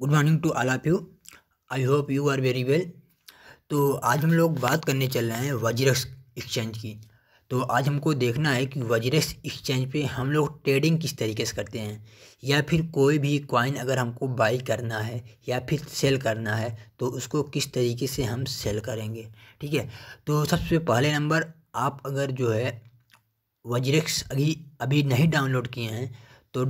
good morning to all of you I hope you are very well तो आज हम लोग बात करने चल रहे हैं वजीरस एक्सचेंज की तो आज हमको देखना है कि वजीरस एक्सचेंज पे हम लोग ट्रेडिंग किस तरीके से करते हैं या फिर कोई भी कॉइन अगर हमको बाई करना है या फिर सेल करना है तो उसको किस तरीके से हम सेल करेंगे ठीक है तो सबसे पहले नंबर आप अगर जो है वजीरक्स अभी अभी नहीं डाउनलोड किए हैं तो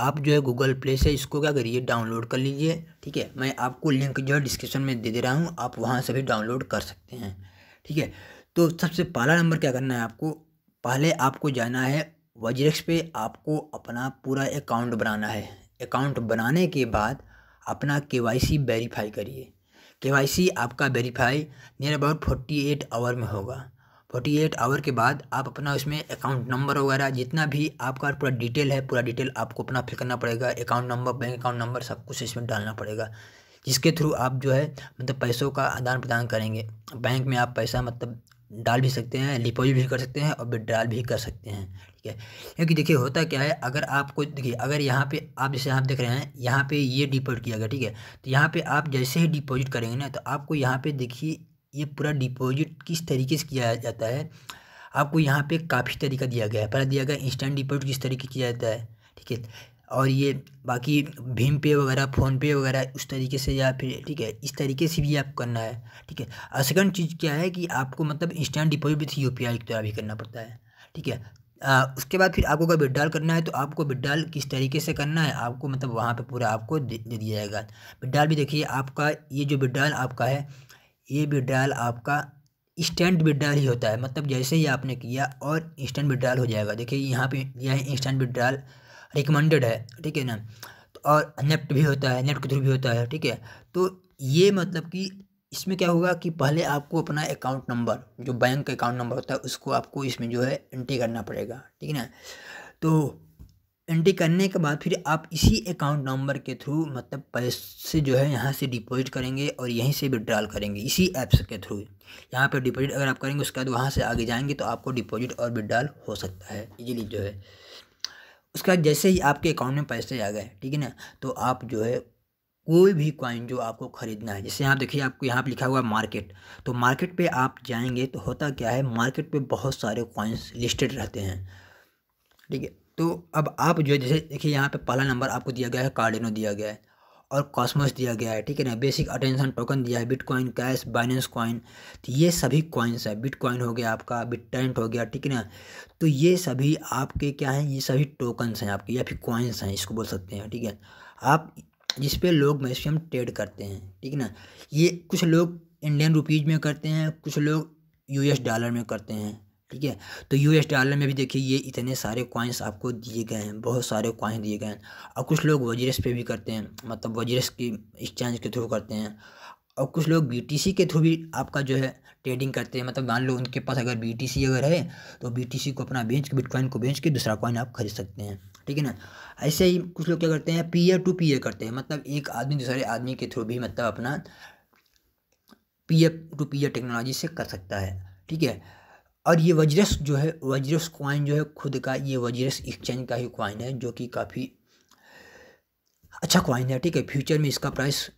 आप जो है गूगल प्ले से इसको क्या करिए डाउनलोड कर लीजिए ठीक है मैं आपको लिंक जो है डिस्क्रिप्शन में दे दे रहा हूँ आप वहाँ से भी डाउनलोड कर सकते हैं ठीक है तो सबसे पहला नंबर क्या करना है आपको पहले आपको जाना है वजरक्स पे आपको अपना पूरा अकाउंट बनाना है अकाउंट बनाने के बाद अपना के वाई सी वेरीफाई करिए के वाई सी आपका verify near about forty eight hour में होगा फोर्टी एट आवर के बाद आप अपना उसमें अकाउंट नंबर वगैरह जितना भी आपका पूरा डिटेल है पूरा डिटेल आपको अपना फिल करना पड़ेगा account number bank account number सब कुछ इसमें डालना पड़ेगा जिसके थ्रू आप जो है मतलब पैसों का आदान प्रदान करेंगे बैंक में आप पैसा मतलब डाल भी सकते हैं डिपॉजिट भी कर सकते हैं और विड्रॉल भी कर सकते हैं ठीक है क्योंकि देखिए होता क्या है अगर आपको देखिए अगर यहाँ पे आप जैसे आप देख रहे हैं यहाँ पे ये डिपॉजिट किया गया ठीक है तो यहाँ पे आप जैसे ही डिपॉजिट करेंगे ना तो आपको यहाँ पे देखिए ये पूरा डिपॉजिट किस तरीके से किया जाता है आपको यहाँ पे काफ़ी तरीका दिया गया है पहला दिया गया इंस्टेंट डिपॉजिट किस तरीके किया जाता है ठीक है और ये बाकी भीम पे वगैरह फ़ोनपे वगैरह उस तरीके से या फिर ठीक है इस तरीके से भी आपको करना है ठीक है और सेकंड चीज़ क्या है कि आपको मतलब instant deposit with U P I के द्वारा भी करना पड़ता है ठीक है आ, उसके बाद फिर आपको अगर विड्रॉल करना है तो आपको विड्रॉल किस तरीके से करना है आपको मतलब वहाँ पर पूरा आपको दे दिया जाएगा विड्रॉल भी देखिए आपका ये जो विड्रॉल आपका है ये विड्राल आपका इंस्टेंट विड्राल ही होता है मतलब जैसे ही आपने किया और इंस्टेंट विड्राल हो जाएगा देखिए यहाँ पे यह इंस्टेंट विड्राल रिकमेंडेड है ठीक है ना तो और नेफ्ट भी होता है नेफ्ट के थ्रू भी होता है ठीक है तो ये मतलब कि इसमें क्या होगा कि पहले आपको अपना अकाउंट नंबर जो बैंक का अकाउंट नंबर होता है उसको आपको इसमें जो है एंट्री करना पड़ेगा ठीक है ना तो एंट्री करने के बाद फिर आप इसी अकाउंट नंबर के थ्रू मतलब पैसे जो है यहाँ से डिपॉजिट करेंगे और यहीं से विड्रॉल करेंगे इसी ऐप्स के थ्रू यहाँ पर डिपॉजिट अगर आप करेंगे उसके बाद वहाँ से आगे जाएंगे तो आपको डिपॉजिट और विड्रॉल हो सकता है इजीली जो है उसका जैसे ही आपके अकाउंट में पैसे आ गए ठीक है ना तो आप जो है कोई भी कॉइन जो आपको ख़रीदना है जैसे यहाँ देखिए आपको यहाँ पर लिखा हुआ है मार्केट तो मार्केट पर आप जाएँगे तो होता क्या है मार्केट पर बहुत सारे कॉइन्स लिस्टेड रहते हैं ठीक है तो अब आप जो है जैसे देखिए यहाँ पे पहला नंबर आपको दिया गया है कार्डिनो दिया गया है और कॉस्मोस दिया गया है ठीक है ना बेसिक अटेंशन टोकन दिया है बिटकॉइन कैश बाइनेंस कॉइन तो ये सभी कॉइन्स है बिटकॉइन हो गया आपका टेंट हो गया ठीक है ना तो ये सभी आपके क्या हैं ये सभी टोकन्स हैं आपके या फिर कॉइन्स हैं इसको बोल सकते हैं ठीक है आप जिस पे लोग मैक्सिमम ट्रेड करते हैं ठीक है ना ये कुछ लोग इंडियन रुपीज़ में करते हैं कुछ लोग यूएस डॉलर में करते हैं ठीक है तो एस डॉलर में भी देखिए ये इतने सारे कॉइन्स आपको दिए गए हैं बहुत सारे कॉइन दिए गए हैं और कुछ लोग वजरस पे भी करते हैं मतलब वजरस की एक्सचेंज के थ्रू करते हैं और कुछ लोग बीटीसी के थ्रू भी आपका जो है ट्रेडिंग करते हैं मतलब मान लो उनके पास अगर बीटीसी अगर है तो बीटीसी को अपना बेच के बिटकॉइन को बेच के दूसरा कॉइन आप खरीद सकते हैं ठीक है ना ऐसे ही कुछ लोग क्या करते हैं पीयर टू पीयर करते हैं मतलब एक आदमी दूसरे आदमी के थ्रू भी मतलब अपना पीयर टू पीयर टेक्नोलॉजी से कर सकता है ठीक है और ये वज्रस जो है वज्रस कॉइन जो है खुद का ये वज्रस एक्सचेंज का ही कॉइन है जो कि काफ़ी अच्छा कॉइन है ठीक है फ्यूचर में इसका प्राइस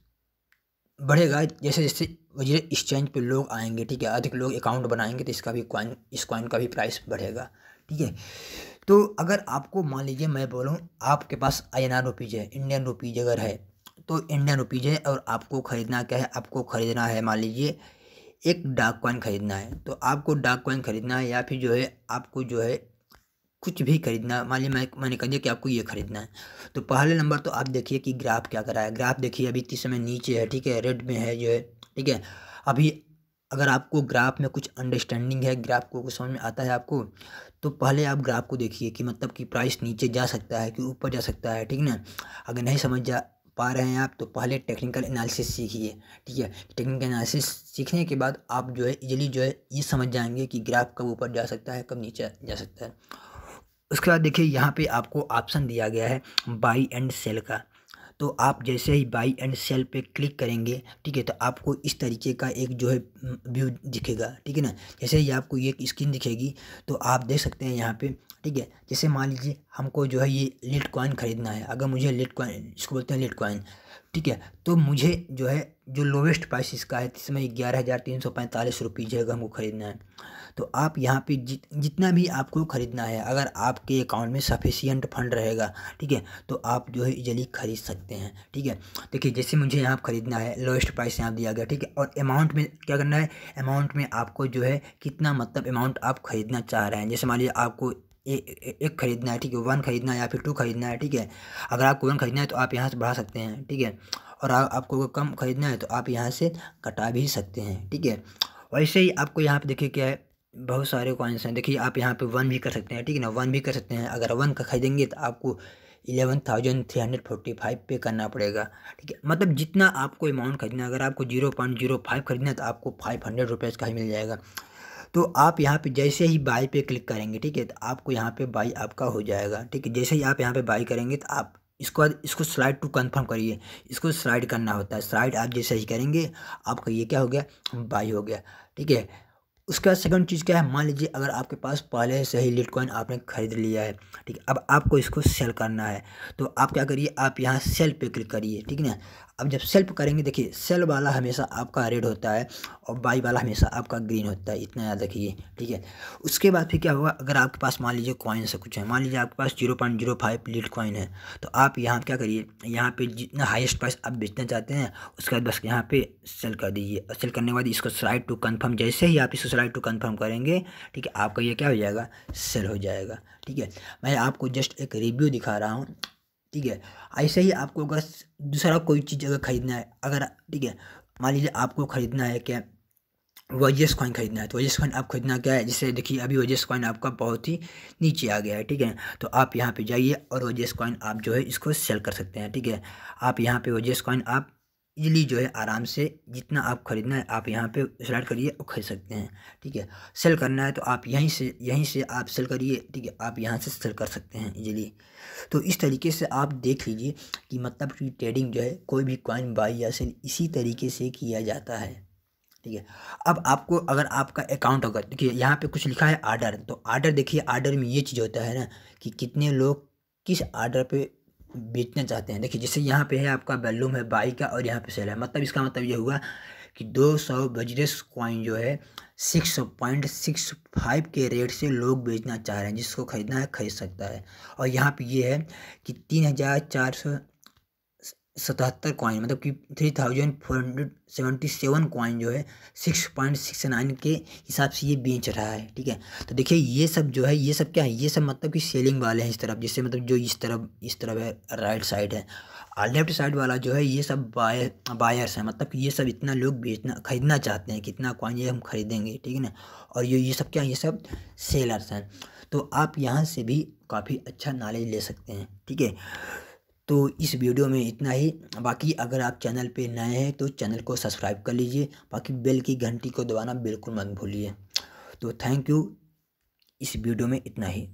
बढ़ेगा जैसे जैसे वजीर एक्सचेंज पे लोग आएंगे ठीक है अधिक लोग अकाउंट बनाएंगे तो इसका भी कॉइन इस कॉइन का भी प्राइस बढ़ेगा ठीक है तो अगर आपको मान लीजिए मैं बोलूँ आपके पास आई एन आर रुपीज़ है इंडियन रुपीज़ अगर है तो इंडियन रुपीज़ है और आपको ख़रीदना क्या है आपको ख़रीदना है मान लीजिए एक डाक कॉइन ख़रीदना है तो आपको डाक कॉइन ख़रीदना है या फिर जो है आपको जो है कुछ भी खरीदना मान लीजिए मैं मैंने कह दिया कि आपको ये खरीदना है तो पहले नंबर तो आप देखिए कि ग्राफ क्या करा है ग्राफ देखिए अभी इस समय नीचे है ठीक है रेड में है जो है ठीक है अभी अगर आपको ग्राफ में कुछ अंडरस्टैंडिंग है ग्राफ को कुछ समझ में आता है आपको तो पहले आप ग्राफ को देखिए कि मतलब कि प्राइस नीचे जा सकता है कि ऊपर जा सकता है ठीक ना अगर नहीं समझ जा पा रहे हैं आप तो पहले टेक्निकल एनालिसिस सीखिए ठीक है टेक्निकल एनालिसिस सीखने के बाद आप जो है इजीली जो है ये समझ जाएंगे कि ग्राफ कब ऊपर जा सकता है कब नीचे जा सकता है उसके बाद देखिए यहाँ पे आपको ऑप्शन दिया गया है बाई एंड सेल का तो आप जैसे ही बाई एंड सेल पे क्लिक करेंगे ठीक है तो आपको इस तरीके का एक जो है व्यू हम्म, दिखेगा ठीक है ना जैसे ही आपको ये स्क्रीन दिखेगी तो आप देख सकते हैं यहाँ पे ठीक है जैसे मान लीजिए हमको जो है ये लिट कॉइन ख़रीदना है अगर मुझे लिट कॉइन इसको बोलते हैं लिट कॉइन ठीक है तो मुझे जो है जो लोवेस्ट प्राइस इसका है इसमें ग्यारह हज़ार तीन सौ पैंतालीस रुपीज़ है हमको ख़रीदना है तो आप यहाँ पे जि, जितना भी आपको ख़रीदना है अगर आपके अकाउंट में सफिशियंट फंड रहेगा ठीक है तो आप जो है इजली ख़रीद सकते हैं ठीक है देखिए जैसे मुझे यहाँ ख़रीदना है लोएस्ट प्राइस यहाँ दिया गया ठीक है और अमाउंट में क्या करना है अमाउंट में आपको जो है कितना मतलब अमाउंट आप ख़रीदना चाह रहे हैं जैसे मान लीजिए आपको ए, ए, एक खरीदना है ठीक है वन खरीदना है या फिर टू खरीदना है ठीक है अगर आपको वन खरीदना है तो आप यहाँ से बढ़ा सकते हैं ठीक है और आ, आपको कम खरीदना है तो आप यहाँ से घटा भी सकते हैं ठीक है वैसे ही आपको यहाँ पे देखिए क्या है बहुत सारे कॉइन्स हैं देखिए आप यहाँ पे वन भी कर सकते हैं ठीक है ना वन भी कर सकते हैं अगर वन का खरीदेंगे तो आपको eleven thousand three hundred forty five पे करना पड़ेगा ठीक है मतलब जितना आपको अमाउंट खरीदना है अगर आपको जीरो पॉइंट जीरो फाइव खरीदना है तो आपको फाइव हंड्रेड रुपीज़ का ही मिल जाएगा तो आप यहाँ पे जैसे ही बाई पे क्लिक करेंगे ठीक है तो आपको यहाँ पे बाई आपका हो जाएगा ठीक है जैसे ही आप यहाँ पे बाई करेंगे तो आप इसको बाद इसको स्लाइड टू कंफर्म करिए इसको स्लाइड करना होता है स्लाइड आप जैसे ही करेंगे आपका ये क्या हो गया बाई हो गया ठीक है उसके बाद सेकंड चीज़ क्या है मान लीजिए अगर आपके पास पहले से ही लिट कॉइन आपने खरीद लिया है ठीक है अब आपको इसको सेल करना है तो आप क्या करिए आप यहाँ सेल पे क्लिक करिए ठीक है ना अब जब सेल्फ करेंगे देखिए सेल वाला हमेशा आपका रेड होता है और बाई वाला हमेशा आपका ग्रीन होता है इतना याद रखिए ठीक है उसके बाद फिर क्या होगा अगर आपके पास मान लीजिए कॉइन से कुछ है मान लीजिए आपके पास zero point zero five lead coin है तो आप यहाँ क्या करिए यहाँ पे जितना हाइस्ट प्राइस आप बेचना चाहते हैं उसके बाद बस यहाँ पे सेल कर दीजिए और सेल करने के बाद इसको स्लाइड टू कन्फर्म जैसे ही आप इसको स्लाइड टू कन्फर्म करेंगे ठीक है आपका ये क्या हो जाएगा सेल हो जाएगा ठीक है मैं आपको जस्ट एक रिव्यू दिखा रहा हूँ ठीक है ऐसे ही आपको अगर दूसरा कोई चीज़ अगर ख़रीदना है अगर ठीक है मान लीजिए आपको ख़रीदना है क्या वजेस कॉइन खरीदना है तो वजेस कॉइन आप खरीदना क्या है जैसे देखिए अभी वजेस कॉइन आपका बहुत ही नीचे आ गया है ठीक है तो आप यहाँ पे जाइए और वजेस कॉइन आप जो है इसको सेल कर सकते हैं ठीक है आप यहाँ पे वजेस कॉइन आप ईली जो है आराम से जितना आप ख़रीदना है आप यहाँ पे स्लाइड करिए और ख़रीद सकते हैं ठीक है सेल करना है तो आप यहीं से यहीं से आप सेल करिए ठीक है आप यहाँ से सेल कर सकते हैं इजली तो इस तरीके से आप देख लीजिए कि मतलब कि ट्रेडिंग जो है कोई भी कॉइन बाई या सेल इसी तरीके से किया जाता है ठीक है अब आपको अगर आपका अकाउंट अगर देखिए यहाँ पर कुछ लिखा है आर्डर तो आर्डर देखिए आर्डर में ये चीज़ होता है ना कि कितने लोग किस आर्डर पर बेचना चाहते हैं देखिए जैसे यहाँ पे है आपका वैल्यूम है बाई का और यहाँ पे सेल है मतलब इसका मतलब ये हुआ कि 200 सौ बजरेस कॉइन जो है सिक्स पॉइंट सिक्स फाइव के रेट से लोग बेचना चाह रहे हैं जिसको ख़रीदना है ख़रीद सकता है और यहाँ पे ये है कि तीन हज़ार चार सौ सतहत्तर कॉइन मतलब कि three thousand four hundred seventy seven coin जो है सिक्स पॉइंट सिक्स नाइन के हिसाब से ये बेच रहा है ठीक है तो देखिए ये सब जो है ये सब क्या है ये सब मतलब कि सेलिंग वाले हैं इस तरफ जिससे मतलब जो इस तरफ इस तरफ है राइट साइड है और लेफ्ट साइड वाला जो है ये सब बाय बायर्स हैं मतलब कि ये सब इतना लोग बेचना खरीदना चाहते हैं कितना कॉइन ये हम खरीदेंगे ठीक है ना और ये ये सब क्या ये सब सेलर्स हैं तो आप यहाँ से भी काफ़ी अच्छा नॉलेज ले सकते हैं ठीक है तो इस वीडियो में इतना ही बाकी अगर आप चैनल पे नए हैं तो चैनल को सब्सक्राइब कर लीजिए बाकी बेल की घंटी को दबाना बिल्कुल मत भूलिए तो थैंक यू इस वीडियो में इतना ही